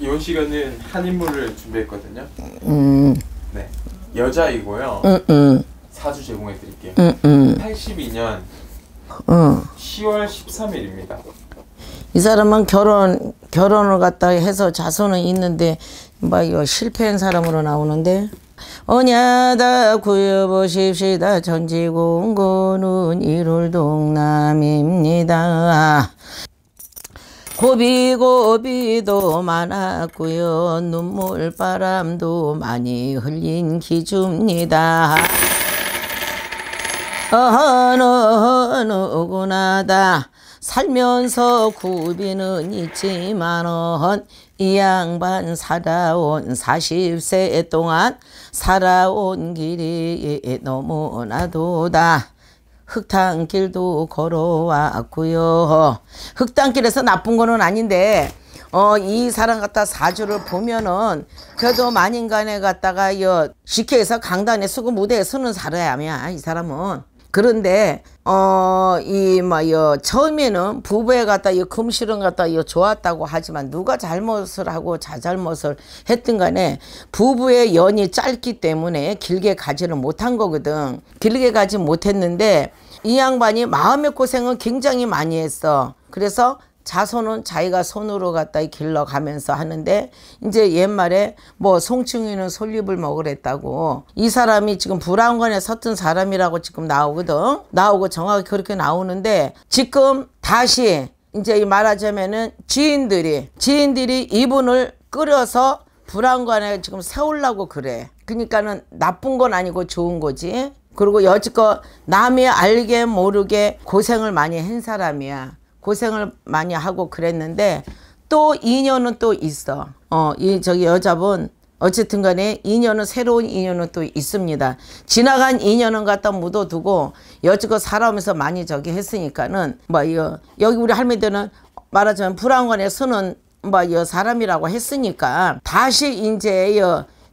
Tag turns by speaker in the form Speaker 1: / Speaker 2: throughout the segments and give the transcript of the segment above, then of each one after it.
Speaker 1: 이혼 시간은 한 인물을 준비했거든요. 음. 네. 여자이고요. 음, 음. 사주 제공해 드릴게요. 음, 음. 82년 음. 어. 10월 13일입니다. 이 사람은 결혼 결혼을 갖다 해서 자손은 있는데 막 뭐 이거 실패한 사람으로 나오는데 어냐다 구여보십시다 전지공고는 이룰 동남입니다. 고비고비도 많았고요. 눈물바람도 많이 흘린 기주니다 어느 누구나다 살면서 구비는 있지만은 이 양반 살아온 40세 동안 살아온 길이 너무나도다. 흙탕길도 걸어왔고요. 흙탕길에서 나쁜 거는 아닌데 어, 이 사람 갖다 사주를 보면은 그래도 만인간에 갔다가 여, 식혜에서 강단에 쓰고 무대에 서는 사람이야 이 사람은 그런데 어이뭐여 처음에는 부부에 갖다 이 금실은 갖다 이 좋았다고 하지만 누가 잘못을 하고 자잘못을 했든 간에 부부의 연이 짧기 때문에 길게 가지를 못한 거거든. 길게 가지 못했는데 이 양반이 마음의 고생은 굉장히 많이 했어. 그래서 자손은 자기가 손으로 갖다 길러가면서 하는데 이제 옛말에 뭐 송충이는 솔잎을 먹으랬다고 이 사람이 지금 불안관에 섰던 사람이라고 지금 나오거든 나오고 정확히 그렇게 나오는데 지금 다시 이제 말하자면은 지인들이 지인들이 이분을 끌어서 불안관에 지금 세우려고 그래 그러니까는 나쁜 건 아니고 좋은 거지 그리고 여지껏 남이 알게 모르게 고생을 많이 한 사람이야 고생을 많이 하고 그랬는데 또 인연은 또 있어. 어, 이 저기 여자분 어쨌든 간에 인연은 새로운 인연은 또 있습니다. 지나간 인연은 갖다 묻어두고 여지껏 살아오면서 많이 저기 했으니까는 뭐 이거 여기 우리 할머니들은 말하자면 불안관의 수는 뭐여 사람이라고 했으니까 다시 이제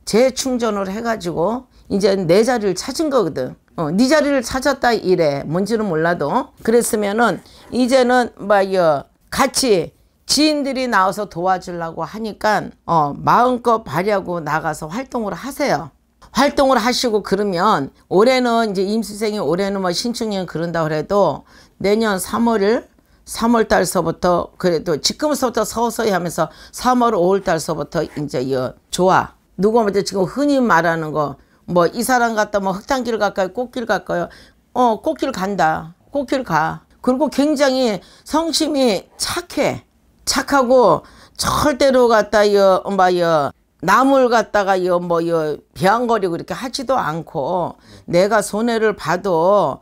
Speaker 1: 재충전을 해가지고 이제 내 자리를 찾은 거거든. 어, 네 자리를 찾았다 이래. 뭔지는 몰라도. 그랬으면은 이제는 막여 뭐, 같이 지인들이 나와서 도와주려고 하니까 어, 마음껏 발휘하고 나가서 활동을 하세요. 활동을 하시고 그러면 올해는 이제 임수생이 올해는 뭐 신축년 그런다 그래도 내년 3월을 3월 달서부터 그래도 지금서부터 서서히 하면서 3월 5월 달서부터 이제 이 좋아. 누구 먼저 지금 흔히 말하는 거 뭐이 사람 갔다 뭐 흙탕길 갈까요 꽃길 갈까요 어 꽃길 간다 꽃길 가 그리고 굉장히 성심이 착해 착하고 절대로 갔다여 뭐여 나물 갔다가 여뭐여 비앙거리고 이렇게 하지도 않고 내가 손해를 봐도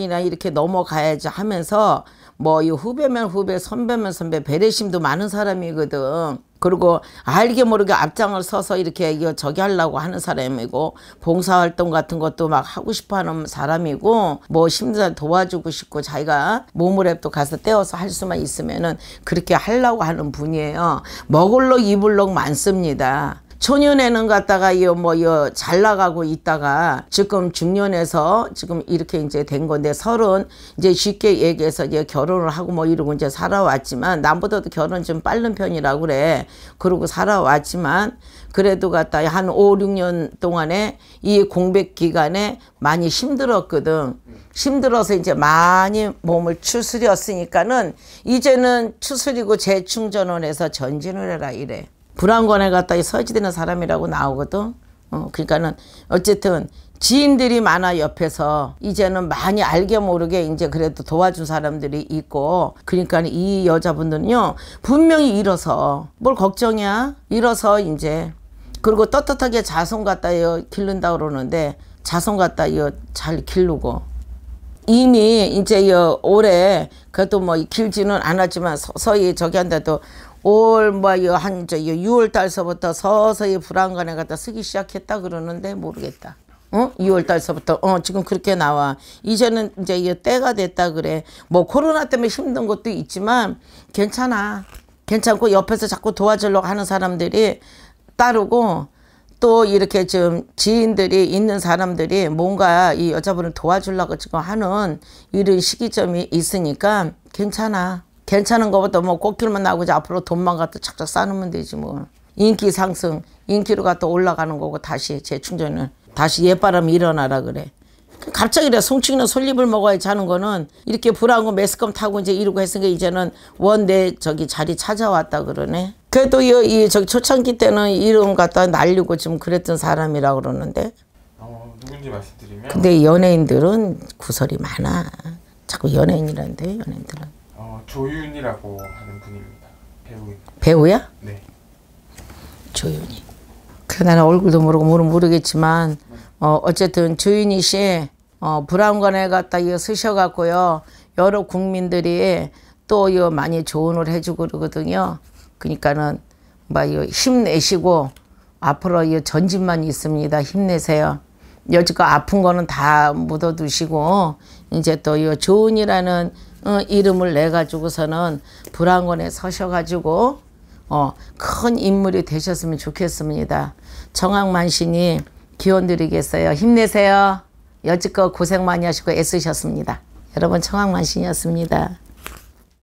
Speaker 1: 내각이나 이렇게 넘어가야지 하면서 뭐 이 후배면 후배 선배면 선배 배려심도 많은 사람이거든 그리고 알게 모르게 앞장을 서서 이렇게 이거 저기 하려고 하는 사람이고 봉사활동 같은 것도 막 하고 싶어 하는 사람이고 뭐 심지어 도와주고 싶고 자기가 모모랩도 가서 떼어서 할 수만 있으면은 그렇게 하려고 하는 분이에요. 먹을록 입을록 많습니다. 초년에는 갔다가 이뭐이잘 어 나가고 있다가 지금 중년에서 지금 이렇게 이제 된 건데 서른 이제 쉽게 얘기해서 이제 결혼을 하고 뭐 이러고 이제 살아왔지만 남보다도 결혼 좀 빠른 편이라고 그래. 그러고 살아왔지만 그래도 갔다 한 5, 6년 동안에 이 공백 기간에 많이 힘들었거든. 힘들어서 이제 많이 몸을 추스렸으니까는 이제는 추스리고 재충전을 해서 전진을 해라 이래. 불안관에 갔다 서지되는 사람이라고 나오거든. 어, 그러니까는 어쨌든 지인들이 많아 옆에서 이제는 많이 알게 모르게 이제 그래도 도와준 사람들이 있고 그러니까 이 여자분들은요 분명히 일어서 뭘 걱정이야 일어서 이제 그리고 떳떳하게 자손 갖다 기른다 그러는데 자손 갖다 잘 기르고 이미 이제 여 올해 그것도 뭐 길지는 않았지만 서서히 저기 한데도 올뭐한저 6월 달서부터 서서히 불안감에 갖다 쓰기 시작했다 그러는데 모르겠다. 어? 6월 달서부터 어 지금 그렇게 나와. 이제는 이제 이 때가 됐다 그래. 뭐 코로나 때문에 힘든 것도 있지만 괜찮아. 괜찮고 옆에서 자꾸 도와주려고 하는 사람들이 따르고 또 이렇게 좀 지인들이 있는 사람들이 뭔가 이 여자분을 도와주려고 지금 하는 이런 시기점이 있으니까 괜찮아. 괜찮은 것보다 뭐 꽃길만 나고 이제 앞으로 돈만 갖다 착착 쌓으면 되지 뭐. 인기 상승, 인기로 갖다 올라가는 거고 다시 재충전을. 다시 옛바람이 일어나라 그래. 갑자기 내가 송충이나 솔잎을 먹어야지 하는 거는 이렇게 불안한거 매스컴 타고 이제 이러고 했으니까 이제는 원내 저기 자리 찾아왔다 그러네. 그래도 이, 이 저기 초창기 때는 이름 갖다 날리고 좀 그랬던 사람이라 그러는데. 어, 누군지 말씀드리면. 근데 연예인들은 구설이 많아. 자꾸 연예인이란데 연예인들은. 어, 조윤이라고 하는 분입니다. 배우. 배우야? 네. 조윤이. 그 나는 얼굴도 모르고 모르 모르겠지만 네. 어 어쨌든 조윤이씨 어, 브라운관에 갔다 이거 쓰셔갖고요 여러 국민들이 또이 거 많이 조언을 해주고 그러거든요. 그러니까는 뭐 힘내시고 앞으로 이 전진만 있습니다. 힘내세요. 여지껏 아픈 거는 다 묻어두시고 이제 또 이 조은이라는 어, 이름을 내 가지고서는 불안원에 서셔가지고 어, 큰 인물이 되셨으면 좋겠습니다. 정황만신이 기원 드리겠어요. 힘내세요. 여지껏 고생 많이 하시고 애쓰셨습니다. 여러분 청황만신이었습니다.